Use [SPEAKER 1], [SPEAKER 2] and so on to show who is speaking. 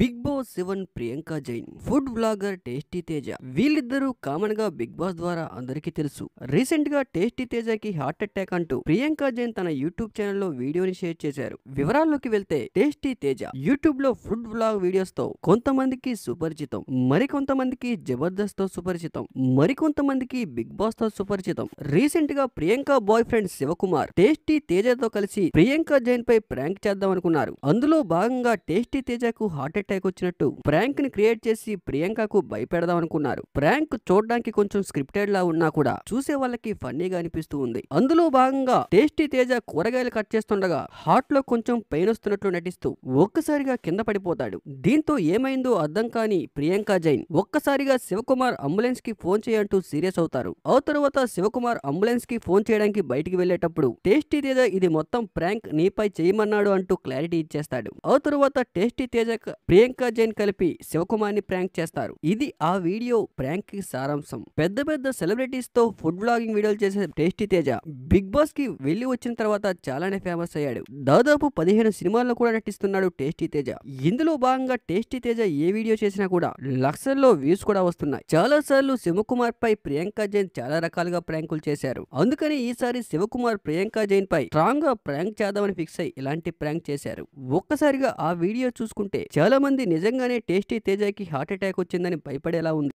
[SPEAKER 1] big Boss seven Priyanka Jain food blogger Tasty Teja వీళ్ళిద్దరూ common గా big boss ద్వారా అందరికీ తెలుసు రీసెంట్ గా టేస్టీ తేజకి హార్ట్ అటాక్ అంటూ ప్రియాంక జైన్ తన యూట్యూబ్ ఛానల్ లో వీడియోని షేర్ చేశారు వివరాల్లోకి వెళ్తే టేస్టీ తేజ యూట్యూబ్ లో ఫుడ్ బ్లాగ్ వీడియోస్ తో కొంతమందికి సుపరిచితం మరికొంతమందికి జబర్దస్త్ తో సుపరిచితం మరికొంతమందికి బిగ్ బాస్ తో సుపరిచితం రీసెంట్ గా Priyanka boyfriend Shivakumar Tasty తేజతో కలిసి ప్రియాంక జైన్ పై ప్రాంక్ చేద్దాం అనుకున్నారు అందులో భాగంగా టేస్టీ తేజకు హార్ట్ అటాక్ వచ్చినట్టు ప్రాంక్ ని క్రియేట్ చేసి ప్రియాంకకు భయపెడదాం అనుకున్నారు ప్రాంక్ చూడడానికి కొంచెం స్క్రిప్టెడ్ లా ఉన్నా కూడా చూసే వాళ్ళకి ఫన్నీగా అనిపిస్తూ ఉంది అందులో భాగంగా టేస్టీ తేజ కూరగాయలు కట్ చేస్తుండగా హార్ట్ లో కొంచెం పెయిన్ వస్తున్నట్లు నటిస్తూ ఒక్కసారిగా కింద పడిపోతాడు దీంతో ఏమైందో అర్థం కాని ప్రియాంక జైన్ ఒక్కసారిగా శివకుమార్ అంబులెన్స్ కి ఫోన్ చేయంటూ సీరియస్ అవుతారు ఆ తర్వాత శివకుమార్ అంబులెన్స్ కి ఫోన్ చేయడానికి బయటికి వెళ్లేటప్పుడు టేస్టీ తేజ ఇది మొత్తం ప్రాంక్ నీపై చేయమన్నాడు అంటూ క్లారిటీ ఇచ్చేస్తాడు ఆ తర్వాత టేస్టీ తేజ ప్రియాంక ప్రియాంక జైన్ కలిపి శివకుమార్ని ప్రాంక్ చేస్తారు ఇది ఆ వీడియో ప్రాంక్ కి సారాంశం పెద్ద పెద్ద సెలబ్రిటీస్ తో ఫుడ్ బ్లాగింగ్ వీడియోలు చేసే టేస్టీ తేజ బిగ్ బాస్ కి వెళ్లి వచ్చిన తర్వాత చాలానే ఫేమస్ అయ్యాడు దాదాపు పదిహేను సినిమాల్లో కూడా నటిస్తున్నాడు టేస్టీ తేజ ఇందులో భాగంగా టేస్టీ తేజ ఏ వీడియో చేసినా కూడా లక్షల్లో వ్యూస్ కూడా వస్తున్నాయి చాలా సార్లు శివకుమార్ పై ప్రియాంక జైన్ చాలా రకాలుగా ప్రాంకులు చేశారు అందుకని ఈసారి శివకుమార్ ప్రియాంక జైన్ పై స్ట్రాంగ్ గా ప్రాంక్ చేద్దామని ఫిక్స్ అయి ఇలాంటి ప్రాంక్ చేశారు ఒక్కసారిగా ఆ వీడియో చూసుకుంటే చాలామంది నిజంగానే టేస్టీ తేజాకి హార్ట్ అటాక్ వచ్చిందని భయపడేలా ఉంది